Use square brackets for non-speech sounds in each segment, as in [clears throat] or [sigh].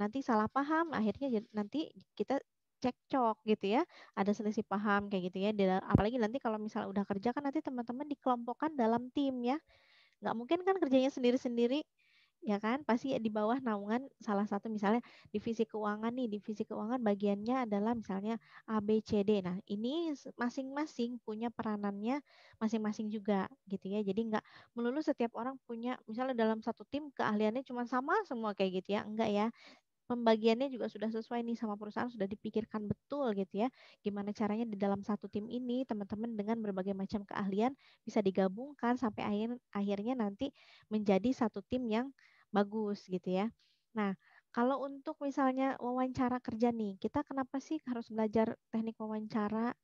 nanti salah paham akhirnya nanti kita cekcok gitu ya ada selisih paham kayak gitu ya apalagi nanti kalau misalnya udah kerja kan nanti teman-teman dikelompokkan dalam tim ya nggak mungkin kan kerjanya sendiri-sendiri ya kan pasti di bawah naungan salah satu misalnya divisi keuangan nih divisi keuangan bagiannya adalah misalnya A B C D nah ini masing-masing punya peranannya masing-masing juga gitu ya jadi nggak melulu setiap orang punya misalnya dalam satu tim keahliannya cuma sama semua kayak gitu ya enggak ya pembagiannya juga sudah sesuai nih sama perusahaan sudah dipikirkan betul gitu ya gimana caranya di dalam satu tim ini teman-teman dengan berbagai macam keahlian bisa digabungkan sampai akhir akhirnya nanti menjadi satu tim yang bagus gitu ya nah kalau untuk misalnya wawancara kerja nih kita kenapa sih harus belajar teknik wawancara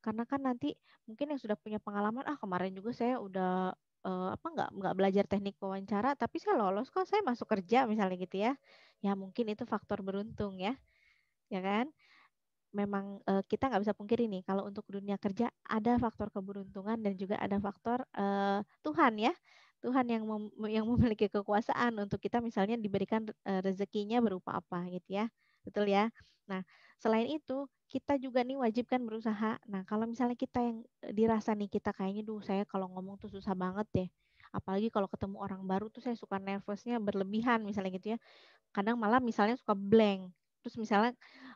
karena kan nanti mungkin yang sudah punya pengalaman ah kemarin juga saya udah uh, apa nggak nggak belajar teknik wawancara tapi saya lolos kok saya masuk kerja misalnya gitu ya ya mungkin itu faktor beruntung ya ya kan memang uh, kita nggak bisa pungkiri nih kalau untuk dunia kerja ada faktor keberuntungan dan juga ada faktor uh, Tuhan ya Tuhan yang mem yang memiliki kekuasaan untuk kita misalnya diberikan uh, rezekinya berupa apa gitu ya betul ya nah selain itu kita juga nih wajib kan berusaha. Nah, kalau misalnya kita yang eh, dirasa nih kita kayaknya dulu saya kalau ngomong tuh susah banget deh. Apalagi kalau ketemu orang baru tuh saya suka nervousnya berlebihan misalnya gitu ya. Kadang malah misalnya suka blank. Terus misalnya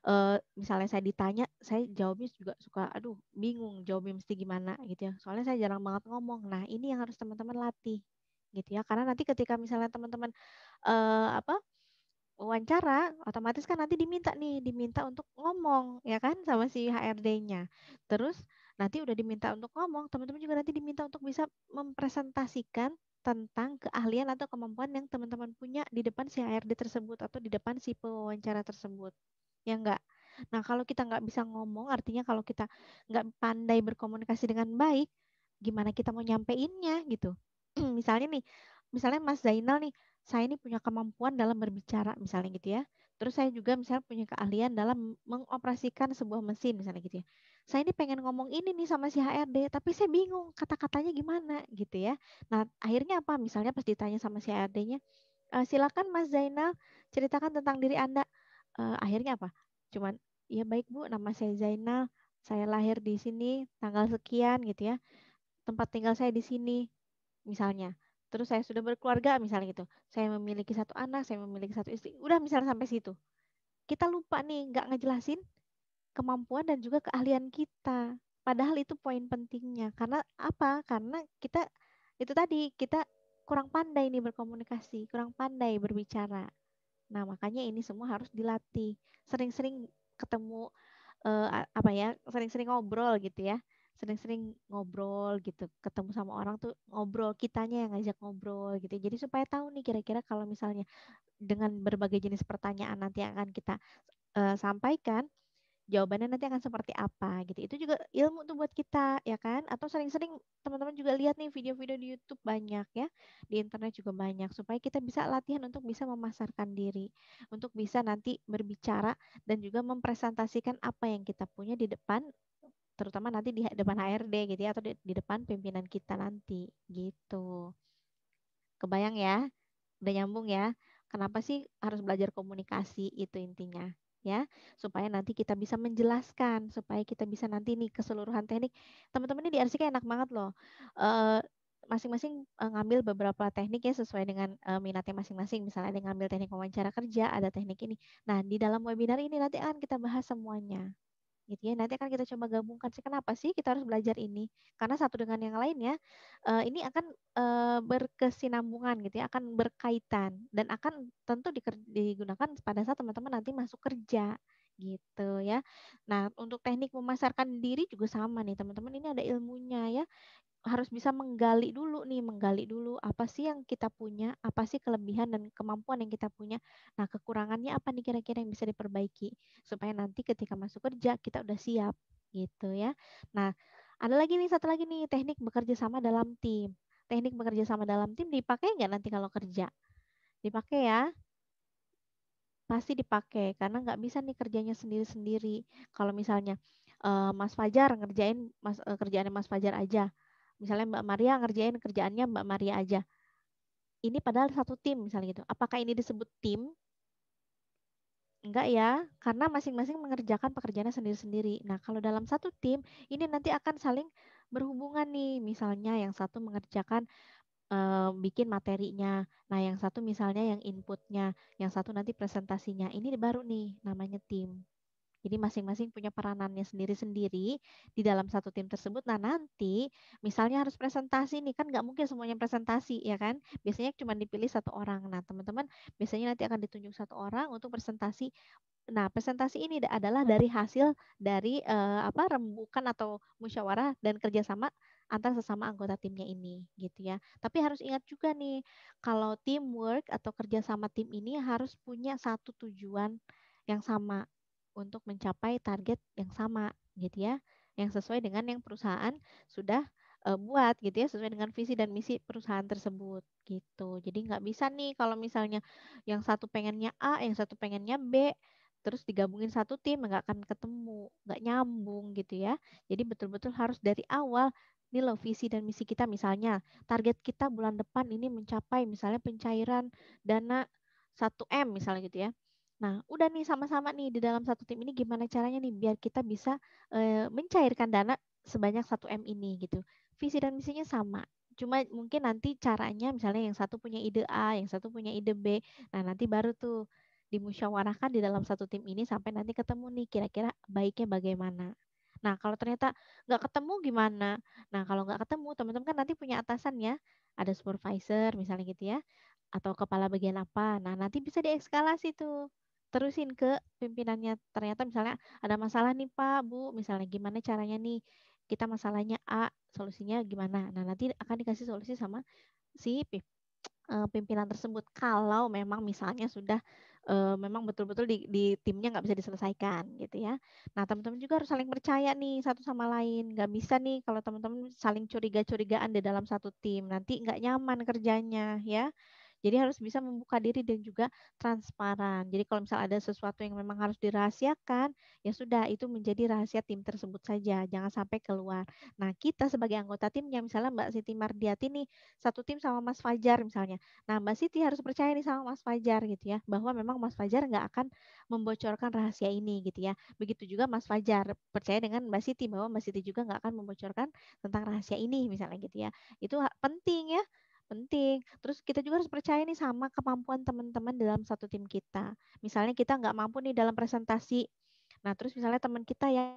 uh, misalnya saya ditanya, saya jawabnya juga suka aduh bingung jawabnya mesti gimana gitu ya. Soalnya saya jarang banget ngomong. Nah, ini yang harus teman-teman latih gitu ya. Karena nanti ketika misalnya teman-teman uh, apa wawancara, otomatis kan nanti diminta nih, diminta untuk ngomong ya kan sama si HRD-nya. Terus nanti udah diminta untuk ngomong, teman-teman juga nanti diminta untuk bisa mempresentasikan tentang keahlian atau kemampuan yang teman-teman punya di depan si HRD tersebut atau di depan si pewawancara tersebut. Ya enggak? Nah, kalau kita nggak bisa ngomong, artinya kalau kita nggak pandai berkomunikasi dengan baik, gimana kita mau nyampeinnya gitu. [clears throat] misalnya nih, misalnya Mas Zainal nih, saya ini punya kemampuan dalam berbicara misalnya gitu ya. Terus saya juga misalnya punya keahlian dalam mengoperasikan sebuah mesin misalnya gitu ya. Saya ini pengen ngomong ini nih sama si HRD, tapi saya bingung kata-katanya gimana gitu ya. Nah akhirnya apa? Misalnya pas ditanya sama si HRD-nya, e, silakan Mas Zainal ceritakan tentang diri Anda. E, akhirnya apa? Cuman ya baik Bu, nama saya Zainal, saya lahir di sini tanggal sekian gitu ya. Tempat tinggal saya di sini misalnya terus saya sudah berkeluarga misalnya gitu saya memiliki satu anak saya memiliki satu istri udah misalnya sampai situ kita lupa nih nggak ngejelasin kemampuan dan juga keahlian kita padahal itu poin pentingnya karena apa karena kita itu tadi kita kurang pandai nih berkomunikasi kurang pandai berbicara nah makanya ini semua harus dilatih sering-sering ketemu eh, apa ya sering-sering ngobrol gitu ya sering-sering ngobrol gitu ketemu sama orang tuh ngobrol kitanya yang ngajak ngobrol gitu jadi supaya tahu nih kira-kira kalau misalnya dengan berbagai jenis pertanyaan nanti akan kita uh, sampaikan jawabannya nanti akan seperti apa gitu itu juga ilmu tuh buat kita ya kan atau sering-sering teman-teman juga lihat nih video-video di YouTube banyak ya di internet juga banyak supaya kita bisa latihan untuk bisa memasarkan diri untuk bisa nanti berbicara dan juga mempresentasikan apa yang kita punya di depan terutama nanti di depan HRD gitu ya atau di, di depan pimpinan kita nanti gitu. Kebayang ya? Udah nyambung ya? Kenapa sih harus belajar komunikasi itu intinya ya? Supaya nanti kita bisa menjelaskan, supaya kita bisa nanti nih keseluruhan teknik. Teman-teman ini di RCK enak banget loh. Uh, masing-masing eh, ngambil beberapa teknik ya sesuai dengan eh, minatnya masing-masing. Misalnya ada yang ngambil teknik wawancara kerja, ada teknik ini. Nah, di dalam webinar ini nanti akan kita bahas semuanya gitu ya. Nanti akan kita coba gabungkan sih kenapa sih kita harus belajar ini? Karena satu dengan yang lainnya uh, ini akan uh, berkesinambungan gitu ya, akan berkaitan dan akan tentu digunakan pada saat teman-teman nanti masuk kerja gitu ya. Nah, untuk teknik memasarkan diri juga sama nih teman-teman, ini ada ilmunya ya harus bisa menggali dulu nih, menggali dulu apa sih yang kita punya, apa sih kelebihan dan kemampuan yang kita punya. Nah, kekurangannya apa nih kira-kira yang bisa diperbaiki supaya nanti ketika masuk kerja kita udah siap gitu ya. Nah, ada lagi nih satu lagi nih teknik bekerja sama dalam tim. Teknik bekerja sama dalam tim dipakai nggak nanti kalau kerja? Dipakai ya. Pasti dipakai karena nggak bisa nih kerjanya sendiri-sendiri. Kalau misalnya uh, Mas Fajar ngerjain mas, eh, kerjaannya Mas Fajar aja misalnya Mbak Maria ngerjain kerjaannya Mbak Maria aja. Ini padahal satu tim misalnya gitu. Apakah ini disebut tim? Enggak ya, karena masing-masing mengerjakan pekerjaannya sendiri-sendiri. Nah, kalau dalam satu tim, ini nanti akan saling berhubungan nih. Misalnya yang satu mengerjakan eh, bikin materinya. Nah, yang satu misalnya yang inputnya, yang satu nanti presentasinya. Ini baru nih namanya tim. Jadi masing-masing punya peranannya sendiri-sendiri di dalam satu tim tersebut. Nah nanti misalnya harus presentasi nih kan nggak mungkin semuanya presentasi ya kan. Biasanya cuma dipilih satu orang. Nah teman-teman biasanya nanti akan ditunjuk satu orang untuk presentasi. Nah presentasi ini adalah hmm. dari hasil dari eh, apa rembukan atau musyawarah dan kerjasama antar sesama anggota timnya ini gitu ya. Tapi harus ingat juga nih kalau teamwork atau kerjasama tim ini harus punya satu tujuan yang sama untuk mencapai target yang sama gitu ya yang sesuai dengan yang perusahaan sudah uh, buat gitu ya sesuai dengan visi dan misi perusahaan tersebut gitu jadi nggak bisa nih kalau misalnya yang satu pengennya A yang satu pengennya B terus digabungin satu tim nggak akan ketemu nggak nyambung gitu ya jadi betul-betul harus dari awal ini loh visi dan misi kita misalnya target kita bulan depan ini mencapai misalnya pencairan dana 1M misalnya gitu ya Nah, udah nih sama-sama nih di dalam satu tim ini gimana caranya nih biar kita bisa e, mencairkan dana sebanyak 1 M ini gitu. Visi dan misinya sama. Cuma mungkin nanti caranya misalnya yang satu punya ide A, yang satu punya ide B. Nah, nanti baru tuh dimusyawarahkan di dalam satu tim ini sampai nanti ketemu nih kira-kira baiknya bagaimana. Nah, kalau ternyata nggak ketemu gimana? Nah, kalau nggak ketemu, teman-teman kan nanti punya atasan ya. Ada supervisor misalnya gitu ya. Atau kepala bagian apa. Nah, nanti bisa diekskalasi tuh terusin ke pimpinannya. Ternyata misalnya ada masalah nih Pak, Bu, misalnya gimana caranya nih kita masalahnya A, solusinya gimana. Nah, nanti akan dikasih solusi sama si eh, pimpinan tersebut kalau memang misalnya sudah eh, memang betul-betul di, di timnya nggak bisa diselesaikan gitu ya. Nah teman-teman juga harus saling percaya nih satu sama lain. Nggak bisa nih kalau teman-teman saling curiga-curigaan di dalam satu tim nanti nggak nyaman kerjanya ya. Jadi harus bisa membuka diri dan juga transparan. Jadi kalau misal ada sesuatu yang memang harus dirahasiakan, ya sudah itu menjadi rahasia tim tersebut saja, jangan sampai keluar. Nah, kita sebagai anggota timnya misalnya Mbak Siti Mardiati nih satu tim sama Mas Fajar misalnya. Nah, Mbak Siti harus percaya nih sama Mas Fajar gitu ya, bahwa memang Mas Fajar nggak akan membocorkan rahasia ini gitu ya. Begitu juga Mas Fajar percaya dengan Mbak Siti bahwa Mbak Siti juga nggak akan membocorkan tentang rahasia ini misalnya gitu ya. Itu penting ya penting. Terus kita juga harus percaya nih sama kemampuan teman-teman dalam satu tim kita. Misalnya kita nggak mampu nih dalam presentasi. Nah, terus misalnya teman kita yang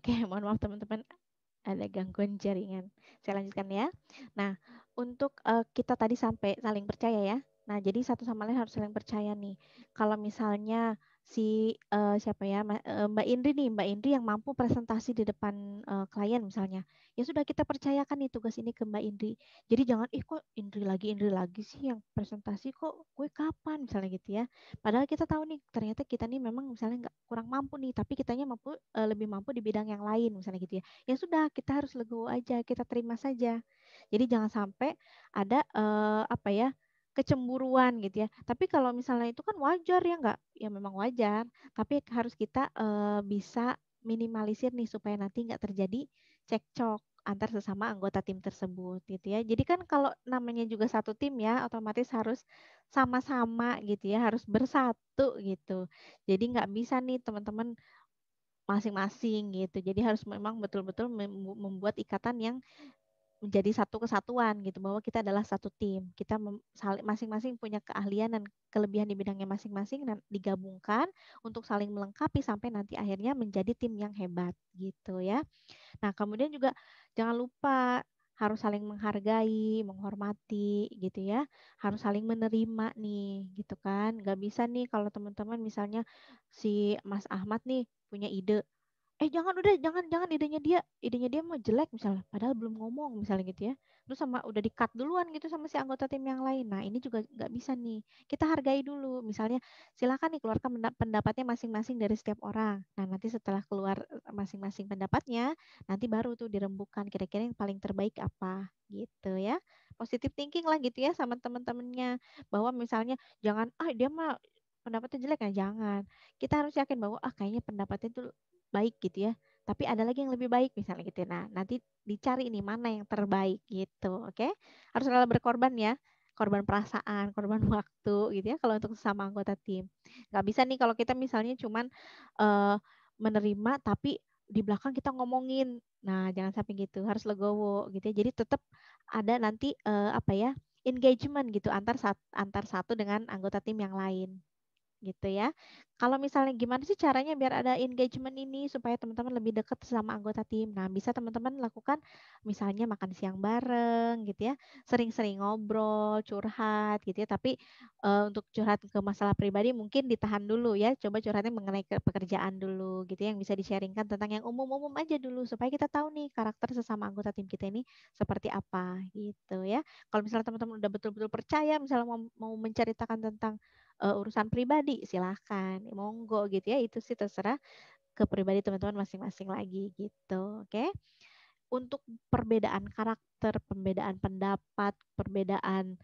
Oke, [laughs] mohon maaf teman-teman ada gangguan jaringan. Saya lanjutkan ya. Nah, untuk uh, kita tadi sampai saling percaya ya. Nah, jadi satu sama lain harus saling percaya nih. Kalau misalnya si uh, siapa ya eh, Mbak Indri nih Mbak Indri yang mampu presentasi di depan uh, klien misalnya ya sudah kita percayakan nih tugas ini ke Mbak Indri jadi jangan ih kok Indri lagi Indri lagi sih yang presentasi kok gue kapan misalnya gitu ya padahal kita tahu nih ternyata kita nih memang misalnya nggak kurang mampu nih tapi kitanya mampu uh, lebih mampu di bidang yang lain misalnya gitu ya ya sudah kita harus legowo aja kita terima saja jadi jangan sampai ada uh, apa ya kecemburuan gitu ya. Tapi kalau misalnya itu kan wajar ya enggak? Ya memang wajar. Tapi harus kita e, bisa minimalisir nih supaya nanti enggak terjadi cekcok antar sesama anggota tim tersebut gitu ya. Jadi kan kalau namanya juga satu tim ya, otomatis harus sama-sama gitu ya, harus bersatu gitu. Jadi nggak bisa nih teman-teman masing-masing gitu. Jadi harus memang betul-betul membuat ikatan yang menjadi satu kesatuan gitu bahwa kita adalah satu tim kita masing-masing punya keahlian dan kelebihan di bidangnya masing-masing dan digabungkan untuk saling melengkapi sampai nanti akhirnya menjadi tim yang hebat gitu ya nah kemudian juga jangan lupa harus saling menghargai, menghormati gitu ya. Harus saling menerima nih gitu kan. nggak bisa nih kalau teman-teman misalnya si Mas Ahmad nih punya ide, eh jangan udah jangan jangan idenya dia idenya dia mau jelek misalnya padahal belum ngomong misalnya gitu ya terus sama udah di cut duluan gitu sama si anggota tim yang lain nah ini juga nggak bisa nih kita hargai dulu misalnya silakan nih keluarkan pendapatnya masing-masing dari setiap orang nah nanti setelah keluar masing-masing pendapatnya nanti baru tuh dirembukan kira-kira yang paling terbaik apa gitu ya positif thinking lah gitu ya sama teman-temannya bahwa misalnya jangan ah dia mah pendapatnya jelek ya jangan kita harus yakin bahwa ah kayaknya pendapatnya itu baik gitu ya tapi ada lagi yang lebih baik misalnya gitu nah nanti dicari ini mana yang terbaik gitu oke okay? harus rela berkorban ya korban perasaan [laughs] korban waktu gitu ya kalau untuk sesama anggota tim nggak bisa nih kalau kita misalnya cuman uh, menerima tapi di belakang kita ngomongin nah jangan sampai gitu harus legowo gitu ya jadi tetap ada nanti uh, apa ya engagement gitu antar antar satu dengan anggota tim yang lain gitu ya. Kalau misalnya gimana sih caranya biar ada engagement ini supaya teman-teman lebih dekat sama anggota tim. Nah, bisa teman-teman lakukan misalnya makan siang bareng gitu ya, sering-sering ngobrol, curhat gitu ya. Tapi uh, untuk curhat ke masalah pribadi mungkin ditahan dulu ya. Coba curhatnya mengenai pekerjaan dulu gitu ya, yang bisa di tentang yang umum-umum aja dulu supaya kita tahu nih karakter sesama anggota tim kita ini seperti apa gitu ya. Kalau misalnya teman-teman udah betul-betul percaya misalnya mau, mau menceritakan tentang uh, urusan pribadi silahkan ya, monggo gitu ya itu sih terserah ke pribadi teman-teman masing-masing lagi gitu oke okay? untuk perbedaan karakter perbedaan pendapat perbedaan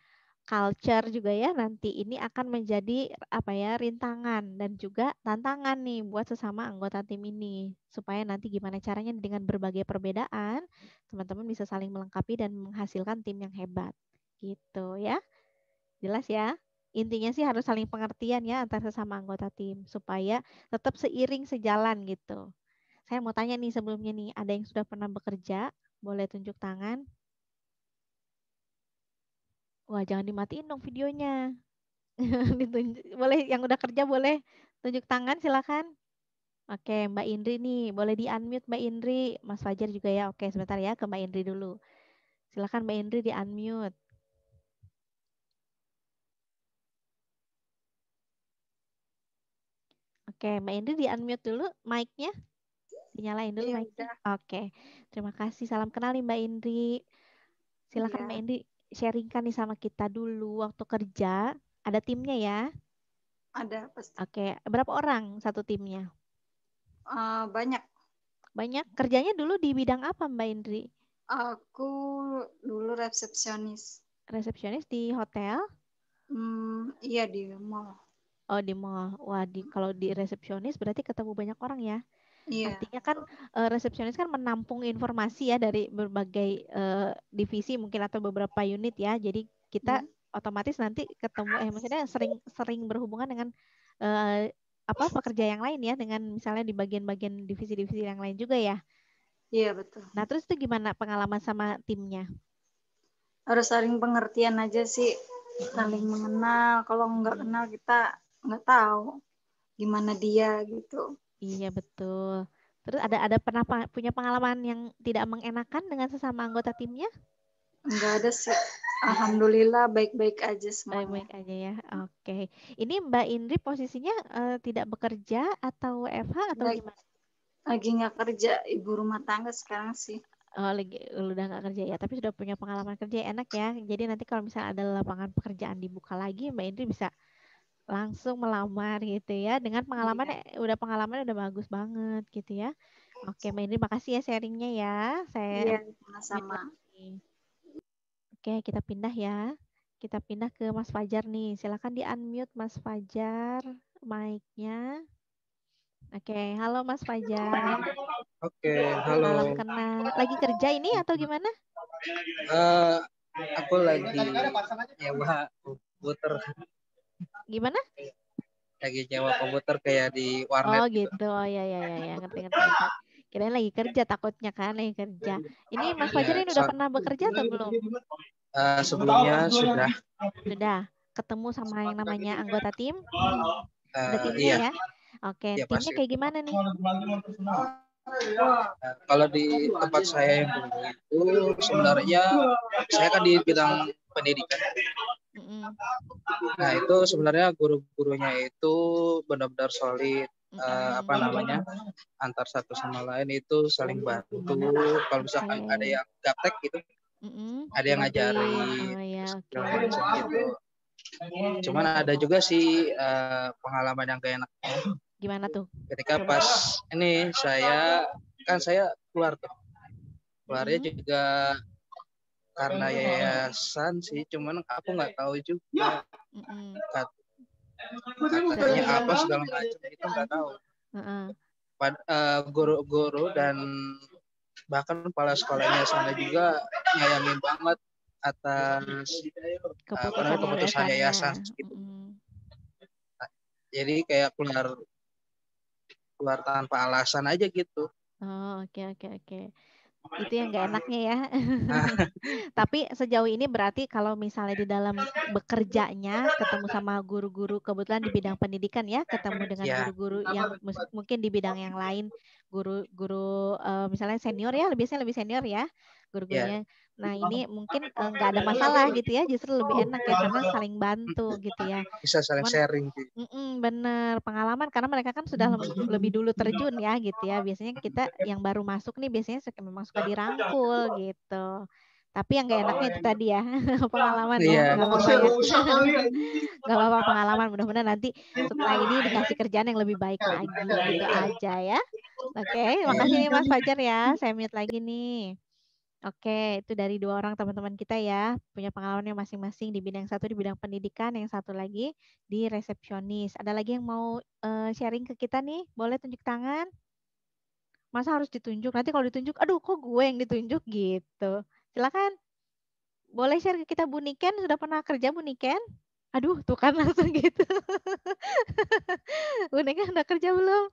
culture juga ya nanti ini akan menjadi apa ya rintangan dan juga tantangan nih buat sesama anggota tim ini supaya nanti gimana caranya dengan berbagai perbedaan teman-teman bisa saling melengkapi dan menghasilkan tim yang hebat gitu ya jelas ya intinya sih harus saling pengertian ya antar sesama anggota tim supaya tetap seiring sejalan gitu. Saya mau tanya nih sebelumnya nih, ada yang sudah pernah bekerja? Boleh tunjuk tangan? Wah, jangan dimatiin dong videonya. [laughs] boleh yang udah kerja boleh tunjuk tangan silakan. Oke, Mbak Indri nih, boleh di-unmute Mbak Indri. Mas Fajar juga ya. Oke, sebentar ya ke Mbak Indri dulu. Silakan Mbak Indri di-unmute. Oke, Mbak Indri di unmute dulu mic-nya. Dinyalain dulu iya, mic-nya. Oke. Terima kasih. Salam nih Mbak Indri. Silakan iya. Mbak Indri sharingkan nih sama kita dulu waktu kerja. Ada timnya ya? Ada pasti. Oke, berapa orang satu timnya? Uh, banyak. Banyak. Kerjanya dulu di bidang apa Mbak Indri? Aku dulu resepsionis. Resepsionis di hotel? Hmm, iya di mall. Oh di mall. Wah di kalau di resepsionis berarti ketemu banyak orang ya. Yeah. Artinya kan uh, resepsionis kan menampung informasi ya dari berbagai uh, divisi mungkin atau beberapa unit ya. Jadi kita hmm. otomatis nanti ketemu eh maksudnya sering-sering berhubungan dengan uh, apa pekerja yang lain ya dengan misalnya di bagian-bagian divisi-divisi yang lain juga ya. Iya yeah, betul. Nah terus itu gimana pengalaman sama timnya? Harus saling pengertian aja sih, saling mengenal. Kalau nggak kenal kita nggak tahu gimana dia gitu iya betul terus ada ada pernah punya pengalaman yang tidak mengenakan dengan sesama anggota timnya Enggak ada sih Alhamdulillah baik-baik aja semua Baik-baik aja ya. Oke. Okay. Ini Mbak Indri posisinya uh, tidak bekerja atau FH atau lagi, gimana? Lagi nggak kerja ibu rumah tangga sekarang sih. Oh, lagi udah nggak kerja ya, tapi sudah punya pengalaman kerja enak ya. Jadi nanti kalau misalnya ada lapangan pekerjaan dibuka lagi, Mbak Indri bisa langsung melamar gitu ya dengan pengalaman ya. Iya. udah pengalaman udah bagus banget gitu ya. Oke, okay, Indri makasih ya sharingnya ya. Saya yeah, sama-sama. Iya. Oke, kita pindah ya. Kita pindah ke Mas Fajar nih. Silakan di unmute Mas Fajar mic-nya. Oke, halo Mas Fajar. Oke, halo. malam kenal. Lagi kerja ini atau gimana? Eh, uh, aku lagi nyewa ya, Gimana? Lagi nyawa komputer kayak di warnet. Oh gitu. gitu. Oh ya ya ya ya ngerti ngerti. ngerti. Kirain lagi kerja takutnya kan lagi kerja. Ini Mas iya, Fajar ini udah so, pernah bekerja atau belum? Uh, sebelumnya sudah. Sudah ketemu sama yang namanya anggota tim? Uh, Ada timnya iya. ya? Oke, Ya, timnya kayak gimana nih? Eh, kalau di tempat saya yang dulu itu sebenarnya saya kan di bidang pendidikan. Nah itu sebenarnya guru-gurunya itu benar-benar solid uh, apa namanya antar satu sama lain itu saling bantu kalau misalkan ada yang gaptek gitu ada yang ngajari oh, ya, okay. gitu cuman ada juga sih uh, pengalaman yang gak enak gimana tuh ketika pas ini saya kan saya keluar tuh keluarnya mm-hmm. juga karena yayasan sih cuman aku nggak tahu juga ya. Kat, katanya apa segala macam itu nggak tahu Pad, uh, guru-guru dan bahkan kepala sekolahnya sana juga nyayangin banget atas eh, keputusan, uh, keputusan yayasan gitu. Nah, jadi kayak keluar keluar tanpa alasan aja gitu. Oh, oke okay, oke okay, oke. Okay itu yang gak enaknya ya. [laughs] Tapi sejauh ini berarti kalau misalnya di dalam bekerjanya ketemu sama guru-guru kebetulan di bidang pendidikan ya, ketemu dengan ya. guru-guru ya. yang mungkin di bidang yang lain, guru-guru uh, misalnya senior ya, lebih lebih senior ya, ya. guru-gurunya. Ya. Nah iya. ini mungkin nggak ada masalah gitu ya, gitu, justru lebih oh, enak iya, ya karena saling bantu [laughs] gitu ya. Bisa saling sharing. bener pengalaman karena mereka kan sudah hmm. lebih dulu terjun ya gitu ya. Biasanya kita iya. yang baru masuk nih biasanya suka, memang suka dirangkul gitu. Tapi yang gak enaknya itu tadi ya [laughs] pengalaman ya, iya. ya. ya. [laughs] Gak apa-apa pengalaman. Mudah-mudahan nanti setelah ini dikasih kerjaan yang lebih baik lagi gitu aja ya. Oke, makasih nih Mas Fajar ya. Saya mute lagi nih. Oke, itu dari dua orang teman-teman kita ya, punya pengalamannya masing-masing di bidang satu di bidang pendidikan, yang satu lagi di resepsionis. Ada lagi yang mau uh, sharing ke kita nih? Boleh tunjuk tangan? Masa harus ditunjuk? Nanti kalau ditunjuk, aduh kok gue yang ditunjuk gitu. Silakan. Boleh share ke kita Bu Niken, sudah pernah kerja Bu Niken? Aduh, tuh kan langsung gitu. [laughs] Bu Niken udah kerja belum?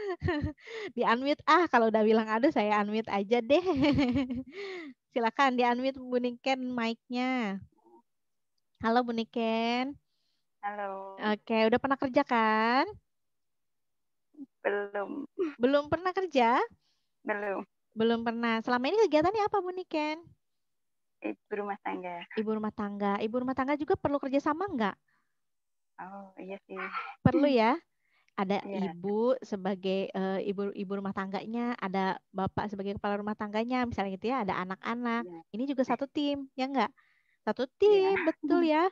[laughs] di unmute ah kalau udah bilang ada saya unmute aja deh. [laughs] Silakan di unmute Bu Niken mic-nya. Halo Bu Niken. Halo. Oke, udah pernah kerja kan? Belum. Belum pernah kerja? Belum. Belum pernah. Selama ini kegiatannya apa Bu Niken? Ibu rumah tangga. Ibu rumah tangga. Ibu rumah tangga juga perlu kerja sama nggak? Oh iya sih. Perlu ya ada yeah. ibu sebagai uh, ibu ibu rumah tangganya, ada bapak sebagai kepala rumah tangganya, misalnya gitu ya, ada anak-anak. Yeah. Ini juga satu tim, ya enggak? Satu iya. tim, yeah. betul ya.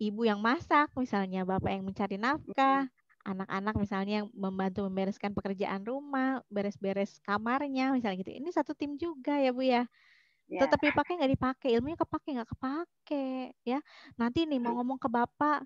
Ibu yang masak misalnya, bapak yang mencari nafkah, anak-anak misalnya yang membantu membereskan pekerjaan rumah, beres-beres kamarnya misalnya gitu. Ini satu tim juga ya, Bu ya. Yeah. tetapi dipakai nggak dipakai, ilmunya kepake nggak kepake ya. Nanti nih mau mm. ngomong ke bapak,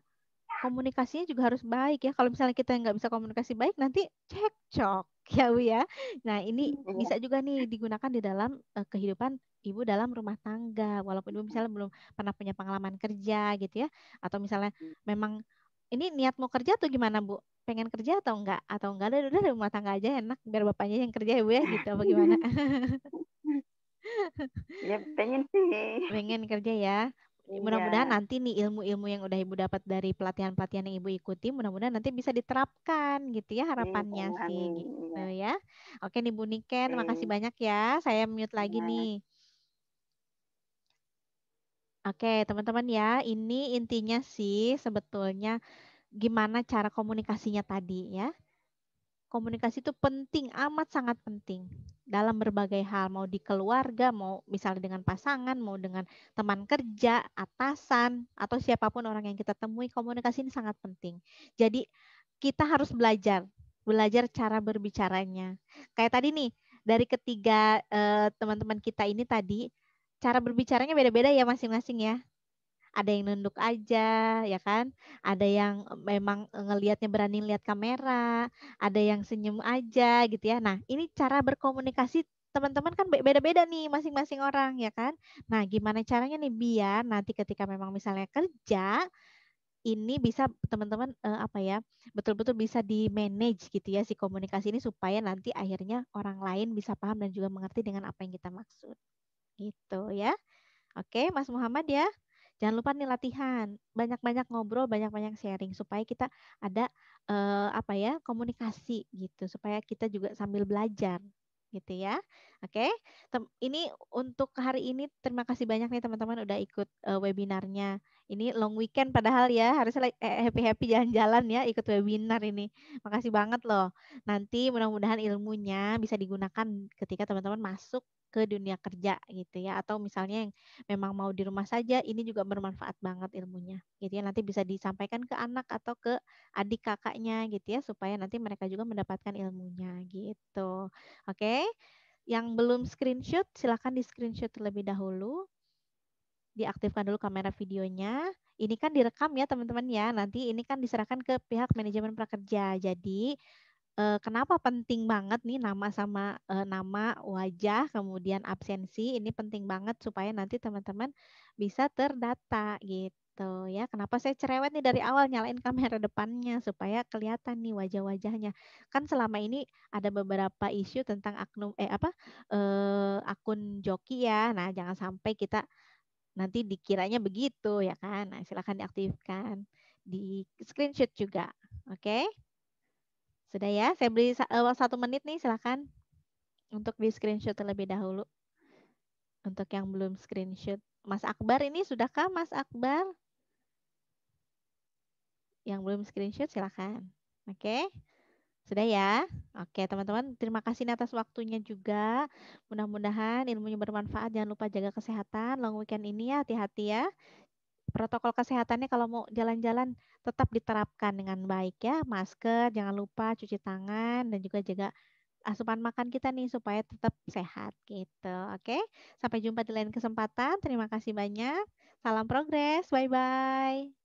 komunikasinya juga harus baik ya. Kalau misalnya kita nggak bisa komunikasi baik, nanti cekcok [laughs] ya Bu ya. Nah ini hmm, iya. bisa juga nih digunakan di dalam uh, kehidupan ibu dalam rumah tangga. Walaupun ibu misalnya belum pernah punya pengalaman kerja gitu ya, atau misalnya hmm. memang ini niat mau kerja atau gimana Bu? Pengen kerja atau enggak? Atau enggak ada udah rumah tangga aja enak biar bapaknya yang kerja ya Bu ya gitu apa gimana? [laughs] [laughs] ya pengen sih. Pengen kerja ya. Iya. mudah-mudahan nanti nih ilmu-ilmu yang udah ibu dapat dari pelatihan-pelatihan yang ibu ikuti mudah-mudahan nanti bisa diterapkan gitu ya harapannya hmm, sih amin. gitu yeah. ya oke nih bu Niken makasih banyak ya saya mute lagi yeah. nih Oke, teman-teman ya, ini intinya sih sebetulnya gimana cara komunikasinya tadi ya komunikasi itu penting, amat sangat penting dalam berbagai hal, mau di keluarga, mau misalnya dengan pasangan, mau dengan teman kerja, atasan, atau siapapun orang yang kita temui, komunikasi ini sangat penting. Jadi kita harus belajar, belajar cara berbicaranya. Kayak tadi nih, dari ketiga eh, teman-teman eh, kita ini tadi, cara berbicaranya beda-beda ya masing-masing ya ada yang nunduk aja ya kan ada yang e, memang e, ngelihatnya berani lihat kamera ada yang senyum aja gitu ya nah ini cara berkomunikasi teman-teman kan beda-beda nih masing-masing orang ya kan nah gimana caranya nih biar nanti ketika memang misalnya kerja ini bisa teman-teman eh, apa ya betul-betul bisa di manage gitu ya si komunikasi ini supaya nanti akhirnya orang lain bisa paham dan juga mengerti dengan apa yang kita maksud gitu ya oke Mas Muhammad ya Jangan lupa nih latihan, banyak-banyak ngobrol, banyak-banyak sharing supaya kita ada eh, apa ya komunikasi gitu, supaya kita juga sambil belajar gitu ya. Oke, okay? ini untuk hari ini terima kasih banyak nih teman-teman udah ikut uh, webinarnya. Ini long weekend padahal ya harusnya eh, happy-happy jalan-jalan ya ikut webinar ini. Makasih banget loh. Nanti mudah-mudahan ilmunya bisa digunakan ketika teman-teman masuk ke dunia kerja gitu ya atau misalnya yang memang mau di rumah saja ini juga bermanfaat banget ilmunya gitu ya nanti bisa disampaikan ke anak atau ke adik kakaknya gitu ya supaya nanti mereka juga mendapatkan ilmunya gitu oke okay? yang belum screenshot silahkan di screenshot terlebih dahulu diaktifkan dulu kamera videonya. Ini kan direkam ya teman-teman ya. Nanti ini kan diserahkan ke pihak manajemen prakerja. Jadi eh, kenapa penting banget nih nama sama eh, nama wajah kemudian absensi ini penting banget supaya nanti teman-teman bisa terdata gitu ya. Kenapa saya cerewet nih dari awal nyalain kamera depannya supaya kelihatan nih wajah-wajahnya. Kan selama ini ada beberapa isu tentang akun eh apa eh, akun joki ya. Nah, jangan sampai kita nanti dikiranya begitu ya kan. Nah, silakan diaktifkan di screenshot juga. Oke. Okay? Sudah ya, saya beri eh, uang satu menit nih, silakan untuk di screenshot terlebih dahulu. Untuk yang belum screenshot, Mas Akbar ini sudahkah Mas Akbar? Yang belum screenshot silakan. Oke. Sudah ya? Oke, teman-teman, terima kasih atas waktunya juga. Mudah-mudahan ilmunya bermanfaat. Jangan lupa jaga kesehatan. Long weekend ini ya, hati-hati ya protokol kesehatannya kalau mau jalan-jalan tetap diterapkan dengan baik ya. Masker, jangan lupa cuci tangan dan juga jaga asupan makan kita nih supaya tetap sehat gitu. Oke. Sampai jumpa di lain kesempatan. Terima kasih banyak. Salam progres. Bye bye.